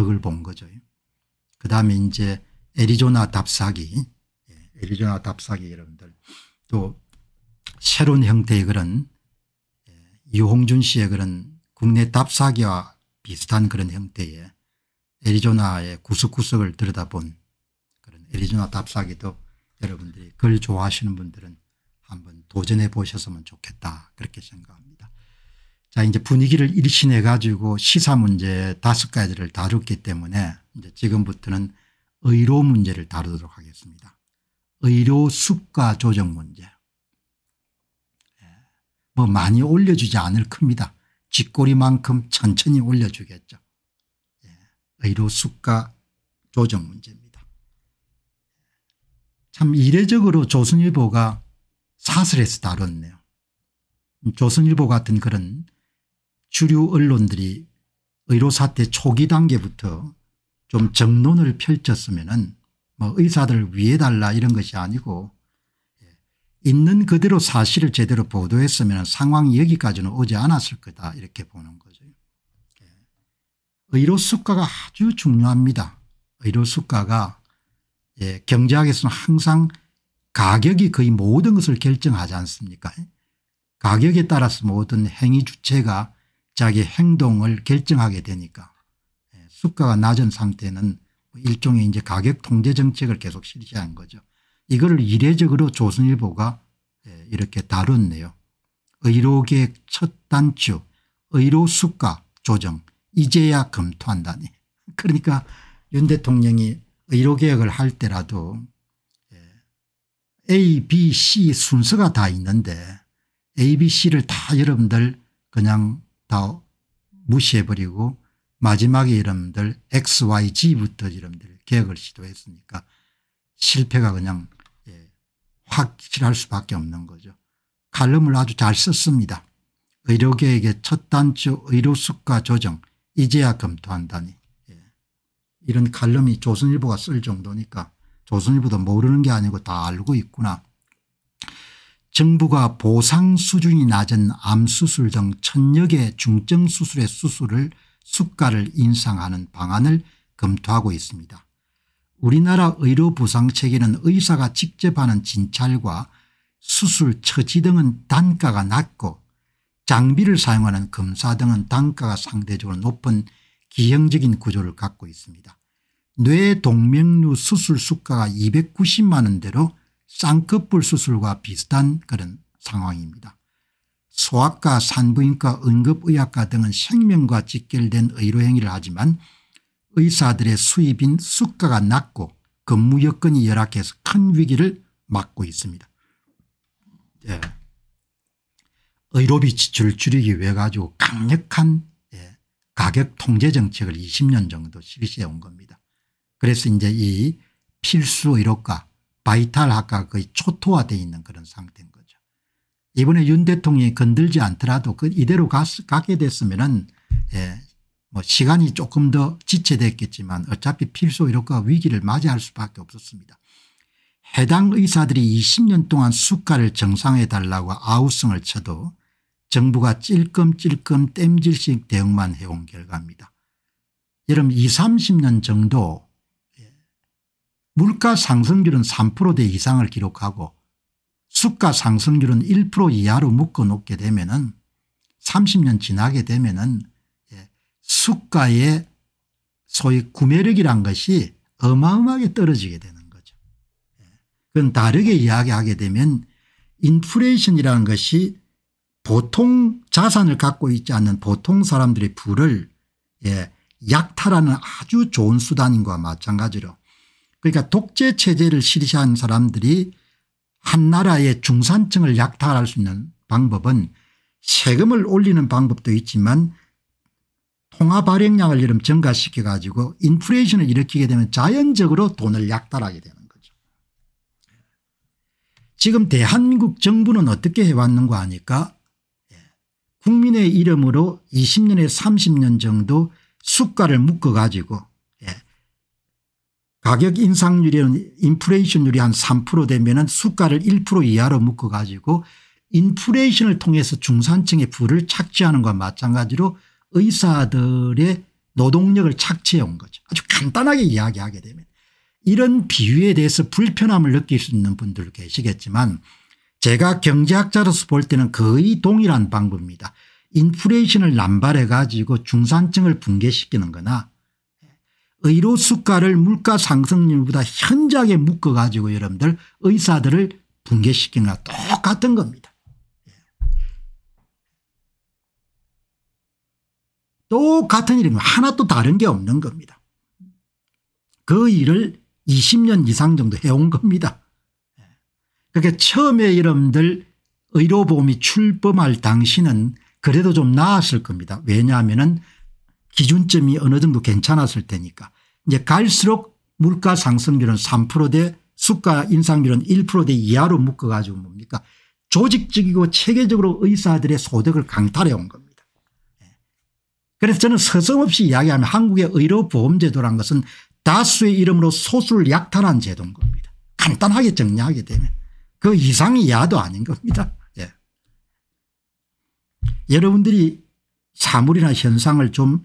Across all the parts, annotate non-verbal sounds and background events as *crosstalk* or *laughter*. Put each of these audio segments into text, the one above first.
덕을 본 거죠. 그 다음에 이제 애리조나 답사기 예, 애리조나 답사기 여러분들 또 새로운 형태의 그런 예, 유홍준 씨의 그런 국내 답사기와 비슷한 그런 형태의 애리조나의 구석구석을 들여다본 그런 애리조나 답사기도 여러분들이 글 좋아하시는 분들은 한번 도전해 보셨으면 좋겠다 그렇게 생각합니다. 자 이제 분위기를 일신해 가지고 시사 문제 다섯 가지를 다뤘기 때문에 이제 지금부터는 의료 문제를 다루도록 하겠습니다. 의료 수가 조정 문제. 예, 뭐 많이 올려주지 않을 겁니다. 쥐꼬리만큼 천천히 올려주겠죠. 예, 의료 수가 조정 문제입니다. 참 이례적으로 조선일보가 사설에서 다뤘네요. 조선일보 같은 그런 주류 언론들이 의료사태 초기 단계부터 좀 정론을 펼쳤으면 은뭐 의사들을 위해달라 이런 것이 아니고 예, 있는 그대로 사실을 제대로 보도했으면 상황이 여기까지는 오지 않았을 거다 이렇게 보는 거죠. 예. 의료 수가가 아주 중요합니다. 의료 수가가 예, 경제학에서는 항상 가격이 거의 모든 것을 결정하지 않습니까 가격에 따라서 모든 행위 주체가 자기 행동을 결정하게 되니까 예, 수가가 낮은 상태는 일종의 이제 가격 통제 정책을 계속 실시한 거죠. 이거를 이례적으로 조선일보가 예, 이렇게 다뤘네요. 의료계첫 단추 의료 수가 조정 이제야 검토한다니 *laughs* 그러니까 윤 대통령이 의료개혁을 할 때라도 예, A, B, C 순서가 다 있는데 A, B, C를 다 여러분들 그냥 다 무시해버리고 마지막에 이름들 XYG부터 이름들 계획을 시도했으니까 실패가 그냥 예, 확실할 수밖에 없는 거죠. 칼럼을 아주 잘 썼습니다. 의료계에게 첫 단추 의료수가 조정 이제야 검토한다니 예. 이런 칼럼이 조선일보가 쓸 정도니까 조선일보도 모르는 게 아니고 다 알고 있구나 정부가 보상 수준이 낮은 암수술 등 천여 개 중증수술의 수술을 수가를 인상하는 방안을 검토하고 있습니다. 우리나라 의료보상체계는 의사가 직접 하는 진찰과 수술 처치 등은 단가가 낮고 장비를 사용하는 검사 등은 단가가 상대적으로 높은 기형적인 구조를 갖고 있습니다. 뇌동맥류 수술 수가가 290만 원대로 쌍꺼풀 수술과 비슷한 그런 상황입니다. 소아과 산부인과 응급의학과 등은 생명과 직결된 의료행위를 하지만 의사들의 수입인 수가가 낮고 근무 여건이 열악해서 큰 위기를 맞고 있습니다. 예. 의료비 지출 줄이기 위해 가지고 강력한 예. 가격 통제 정책을 20년 정도 실시해 온 겁니다. 그래서 이제 이 필수 의료과 바이탈학과 거의 초토화되어 있는 그런 상태인 거죠. 이번에 윤 대통령이 건들지 않더라도 그 이대로 갔, 가게 됐으면은 예, 뭐 시간이 조금 더 지체됐겠지만 어차피 필수 의료과 위기를 맞이할 수밖에 없었습니다. 해당 의사들이 20년 동안 수가를 정상해 달라고 아우성을 쳐도 정부가 찔끔찔끔 땜질식 대응만 해온 결과입니다. 여러분 20, 30년 정도 물가 상승률은 3%대 이상을 기록하고 수가 상승률은 1% 이하로 묶어놓게 되면 은 30년 지나게 되면 은 예, 수가의 소위 구매력이란 것이 어마어마하게 떨어지게 되는 거죠. 예, 그건 다르게 이야기하게 되면 인플레이션이라는 것이 보통 자산을 갖고 있지 않는 보통 사람들의 부를 예, 약탈하는 아주 좋은 수단인과 마찬가지로 그러니까 독재 체제를 실시한 사람들이 한 나라의 중산층을 약탈할 수 있는 방법은 세금을 올리는 방법도 있지만 통화 발행량을 이름 증가시켜 가지고 인플레이션을 일으키게 되면 자연적으로 돈을 약탈하게 되는 거죠. 지금 대한민국 정부는 어떻게 해왔는가 하니까 국민의 이름으로 20년에 30년 정도 숙가를 묶어 가지고 가격 인상률이라 인플레이션율이 한 3% 되면은 수가를 1% 이하로 묶어 가지고 인플레이션을 통해서 중산층의 부를 착취하는 것과 마찬가지로 의사들의 노동력을 착취해 온 거죠. 아주 간단하게 이야기하게 되면 이런 비유에 대해서 불편함을 느낄 수 있는 분들 계시겠지만 제가 경제학자로서 볼 때는 거의 동일한 방법입니다. 인플레이션을 남발해 가지고 중산층을 붕괴시키는 거나 의료 수가를 물가 상승률보다 현저하게 묶어 가지고 여러분들 의사들을 붕괴시킨 거랑 똑같은 겁니다. 똑같은 일입니다. 하나도 다른 게 없는 겁니다. 그 일을 20년 이상 정도 해온 겁니다. 그러니 처음에 여러분들 의료보험이 출범할 당시는 그래도 좀 나았을 겁니다. 왜냐하면 기준점이 어느 정도 괜찮았을 테니까 이제 갈수록 물가 상승률은 3%대 수가 인상률은 1%대 이하로 묶어가지고 뭡니까 조직적이고 체계적으로 의사들의 소득을 강탈해 온 겁니다. 예. 그래서 저는 서슴없이 이야기하면 한국의 의료보험제도란 것은 다수의 이름으로 소수를 약탈한 제도인 겁니다. 간단하게 정리하게 되면 그 이상 이하도 아닌 겁니다. 예. 여러분들이 사물이나 현상을 좀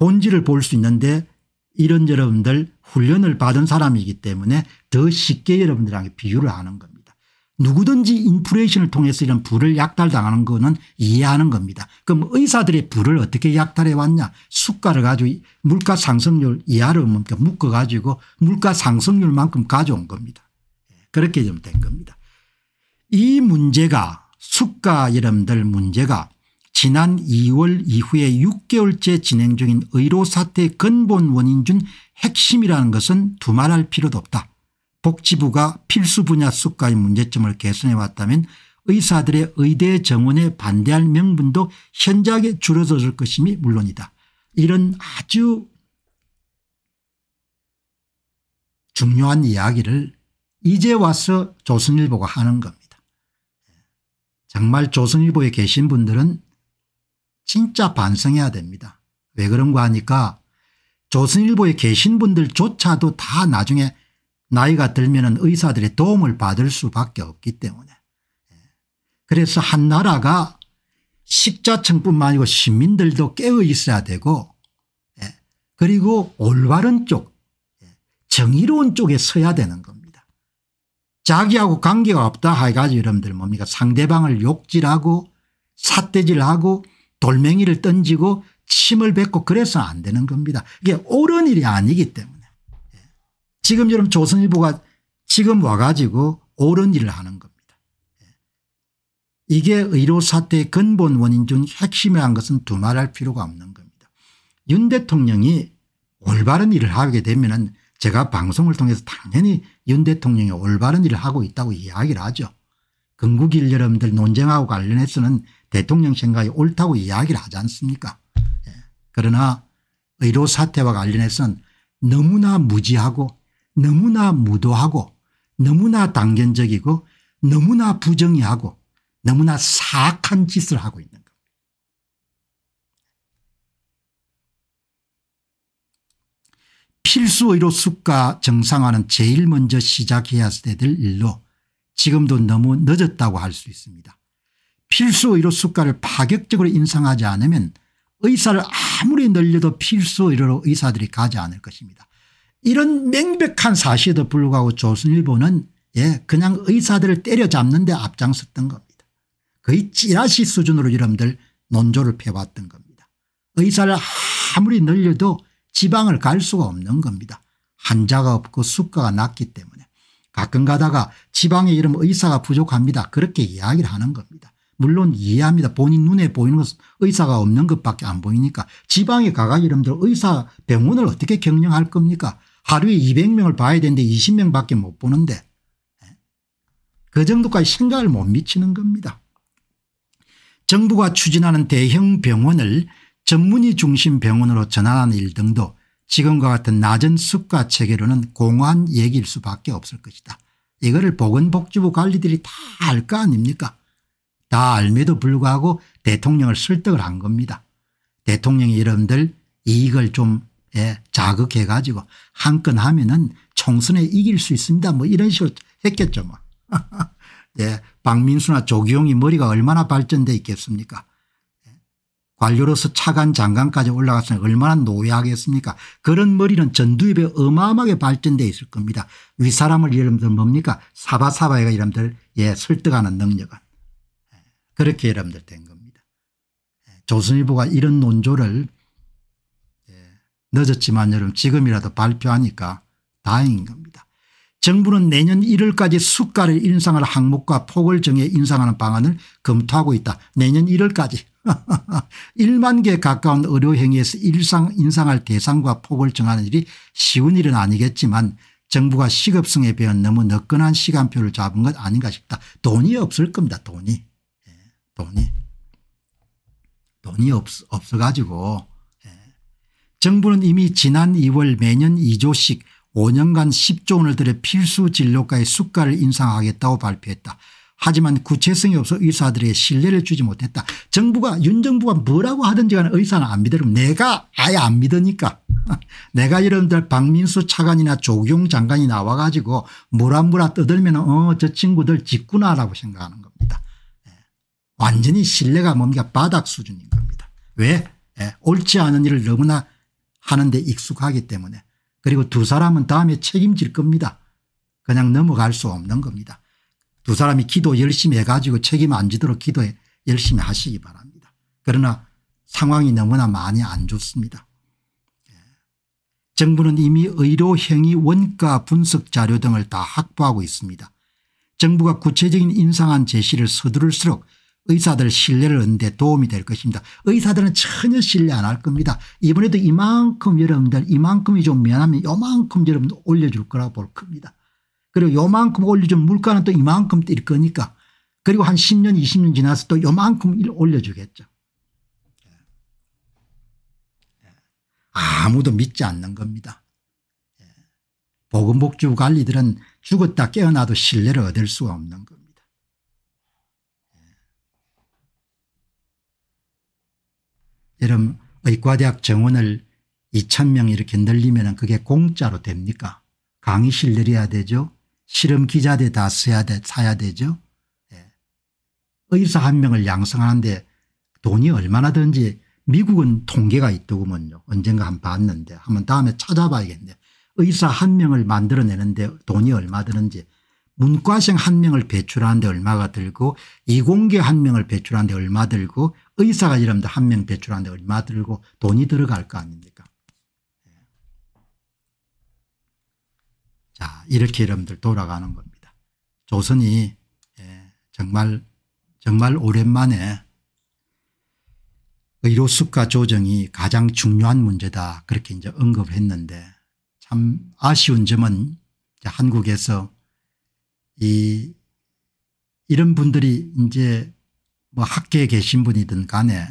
본질을 볼 수 있는데 이런 여러분들 훈련을 받은 사람이기 때문에 더 쉽게 여러분들에게 비유를 하는 겁니다. 누구든지 인플레이션을 통해서 이런 불을 약탈당하는 거는 이해하는 겁니다. 그럼 의사들의 불을 어떻게 약탈해 왔냐 수가를 가지고 물가 상승률 이하를 묶어 가지고 물가 상승률만큼 가져온 겁니다. 예, 그렇게 좀 된 겁니다. 이 문제가 수가 여러분들 문제가 지난 2월 이후에 6개월째 진행 중인 의료 사태의 근본 원인 중 핵심이라는 것은 두말할 필요도 없다. 복지부가 필수 분야 수가의 문제점을 개선해 왔다면 의사들의 의대 정원에 반대할 명분도 현저하게 줄어들 것임이 물론이다. 이런 아주 중요한 이야기를 이제 와서 조선일보가 하는 겁니다. 정말 조선일보에 계신 분들은 진짜 반성해야 됩니다. 왜 그런가 하니까 조선일보에 계신 분들조차도 다 나중에 나이가 들면 의사들의 도움을 받을 수밖에 없기 때문에 예. 그래서 한 나라가 식자층뿐만 아니고 시민들도 깨어 있어야 되고 예. 그리고 올바른 쪽 예. 정의로운 쪽에 서야 되는 겁니다. 자기하고 관계가 없다 해가지고 여러분들 뭡니까 상대방을 욕질하고 삿대질하고 돌멩이를 던지고 침을 뱉고 그래서 안 되는 겁니다. 이게 옳은 일이 아니기 때문에. 예. 지금처럼 조선일보가 지금 와가지고 옳은 일을 하는 겁니다. 예. 이게 의료 사태의 근본 원인 중 핵심에 한 것은 두 말할 필요가 없는 겁니다. 윤 대통령이 올바른 일을 하게 되면 제가 방송을 통해서 당연히 윤 대통령이 올바른 일을 하고 있다고 이야기를 하죠. 건국일 여러분들 논쟁하고 관련해서는 대통령 생각이 옳다고 이야기를 하지 않습니까 예. 그러나 의료 사태와 관련해서는 너무나 무지하고 너무나 무도하고 너무나 단견적이고 너무나 부정의하고 너무나 사악한 짓을 하고 있는 겁니다. 필수 의료 수가 정상화는 제일 먼저 시작해야 될 일로 지금도 너무 늦었다고 할 수 있습니다. 필수 의료 수가를 파격적으로 인상하지 않으면 의사를 아무리 늘려도 필수 의료로 의사들이 가지 않을 것입니다. 이런 명백한 사실에도 불구하고 조선일보는 예 그냥 의사들을 때려잡는 데 앞장섰던 겁니다. 거의 찌라시 수준으로 여러분들 논조를 펴봤던 겁니다. 의사를 아무리 늘려도 지방을 갈 수가 없는 겁니다. 환자가 없고 수가가 낮기 때문에 가끔 가다가 지방에 이름 의사가 부족합니다. 그렇게 이야기를 하는 겁니다. 물론 이해합니다. 본인 눈에 보이는 것은 의사가 없는 것밖에 안 보이니까 지방의 가각 이름들 의사 병원을 어떻게 경영할 겁니까 하루에 200명을 봐야 되는데 20명밖에 못 보는데 예? 그 정도까지 생각을 못 미치는 겁니다. 정부가 추진하는 대형 병원을 전문의 중심 병원으로 전환하는 일 등도 지금과 같은 낮은 수가 체계로는 공허한 얘기일 수밖에 없을 것이다. 이거를 보건복지부 관리들이 다 알 거 아닙니까 다 알매도 불구하고 대통령을 설득을 한 겁니다. 대통령이 여러분들 이익을 좀 예, 자극해 가지고 한 건 하면은 총선에 이길 수 있습니다. 뭐 이런 식으로 했겠죠 뭐. *laughs* 예, 박민수나 조기용이 머리가 얼마나 발전돼 있겠습니까 예, 관료로서 차관 장관까지 올라갔으면 얼마나 노예하겠습니까 그런 머리는 전두엽에 어마어마하게 발전돼 있을 겁니다. 위사람을 여러분들 뭡니까 사바사바가 여러분들 예, 설득하는 능력은. 그렇게 여러분들 된 겁니다. 예, 조선일보가 이런 논조를 예, 늦었지만 여러분 지금이라도 발표하니까 다행인 겁니다. 정부는 내년 1월까지 수가를 인상할 항목과 폭을 정해 인상하는 방안을 검토하고 있다. 내년 1월까지 1만 *laughs* 개 가까운 의료행위에서 일상 인상할 대상과 폭을 정하는 일이 쉬운 일은 아니겠지만 정부가 시급성에 비해 너무 너끈한 시간표를 잡은 것 아닌가 싶다. 돈이 없을 겁니다. 돈이. 돈이. 돈이 없, 없어가지고 예. 정부는 이미 지난 2월 매년 2조씩 5년간 10조 원을 들여 필수 진료가의 수가를 인상하겠다고 발표했다. 하지만 구체성이 없어 의사들의 신뢰를 주지 못했다. 정부가 윤 정부가 뭐라고 하든지 간에 의사는 안믿으 내가 아예 안 믿으니까 *laughs* 내가 여러분들 박민수 차관이나 조경 장관이 나와 가지고 뭐라 뭐라 떠들면 어저 친구들 짓구나라고 생각하는 겁니다. 완전히 신뢰가 뭡니까 바닥 수준인 겁니다. 왜? 예, 옳지 않은 일을 너무나 하는데 익숙하기 때문에 그리고 두 사람은 다음에 책임질 겁니다. 그냥 넘어갈 수 없는 겁니다. 두 사람이 기도 열심히 해가지고 책임 안 지도록 기도 열심히 하시기 바랍니다. 그러나 상황이 너무나 많이 안 좋습니다. 예. 정부는 이미 의료행위 원가 분석 자료 등을 다 확보하고 있습니다. 정부가 구체적인 인상안 제시를 서두를수록 의사들 신뢰를 얻는데 도움이 될 것입니다. 의사들은 전혀 신뢰 안 할 겁니다. 이번에도 이만큼 여러분들 이만큼이 좀 미안하면 요만큼 여러분 올려줄 거라고 볼 겁니다. 그리고 요만큼 올려준 물가는 또 이만큼 뛸 거니까 그리고 한 10년 20년 지나서 또 요만큼 올려주겠죠. 아무도 믿지 않는 겁니다. 보건복지부 관리들은 죽었다 깨어나도 신뢰를 얻을 수가 없는 겁니다. 여러분 의과대학 정원을 2천명 이렇게 늘리면 그게 공짜로 됩니까? 강의실 늘려야 되죠. 실험 기자대 다 써야 돼, 사야 되죠. 예. 의사 한 명을 양성하는데 돈이 얼마나 드지 미국은 통계가 있더구먼요. 언젠가 한 봤는데 한번 다음에 찾아봐야겠네 의사 한 명을 만들어내는데 돈이 얼마 드는지 문과생 한 명을 배출하는데 얼마가 들고 이공계 한 명을 배출하는데 얼마 들고 의사가 이런데한명 배출하는데 얼마 들고 돈이 들어갈 거 아닙니까 예. 자 이렇게 여러분들 돌아가는 겁니다. 조선이 예, 정말 정말 오랜만에 의료 수가 조정이 가장 중요한 문제다 그렇게 이제 언급을 했는데 참 아쉬운 점은 한국에서 이 이런 분들이 이제 뭐 학계에 계신 분이든 간에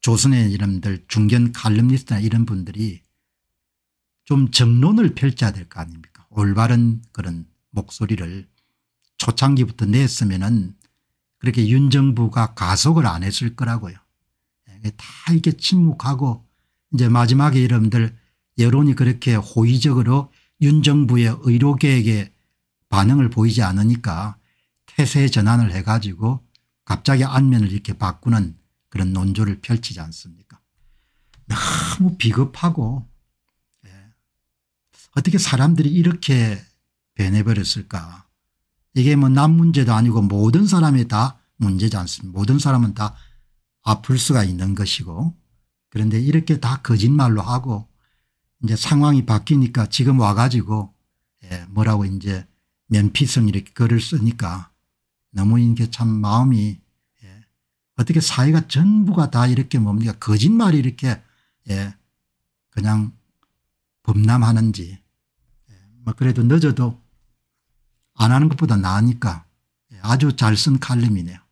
조선의 이름들 중견 칼럼니스트나 이런 분들이 좀 정론을 펼쳐야 될 거 아닙니까 올바른 그런 목소리를 초창기부터 냈으면 은 그렇게 윤 정부가 가속을 안 했을 거라고요. 예, 다 이게 침묵하고 이제 마지막에 여러분들 여론이 그렇게 호의적으로 윤 정부의 의료계획에 반응을 보이지 않으니까 태세 전환을 해가지고 갑자기 안면을 이렇게 바꾸는 그런 논조를 펼치지 않습니까 너무 비겁하고 예. 어떻게 사람들이 이렇게 변해버렸을까 이게 뭐 남 문제도 아니고 모든 사람이 다 문제지 않습니까 모든 사람은 다 아플 수가 있는 것이고 그런데 이렇게 다 거짓말로 하고 이제 상황이 바뀌니까 지금 와가지고 예, 뭐라고 이제 면피성 이렇게 글을 쓰니까 너무 이게 참 마음이 예. 어떻게 사회가 전부가 다 이렇게 뭡니까 거짓말이 이렇게 예. 그냥 범람하는지 예. 뭐 그래도 늦어도 안 하는 것보다 나으니까 예, 아주 잘 쓴 칼럼이네요.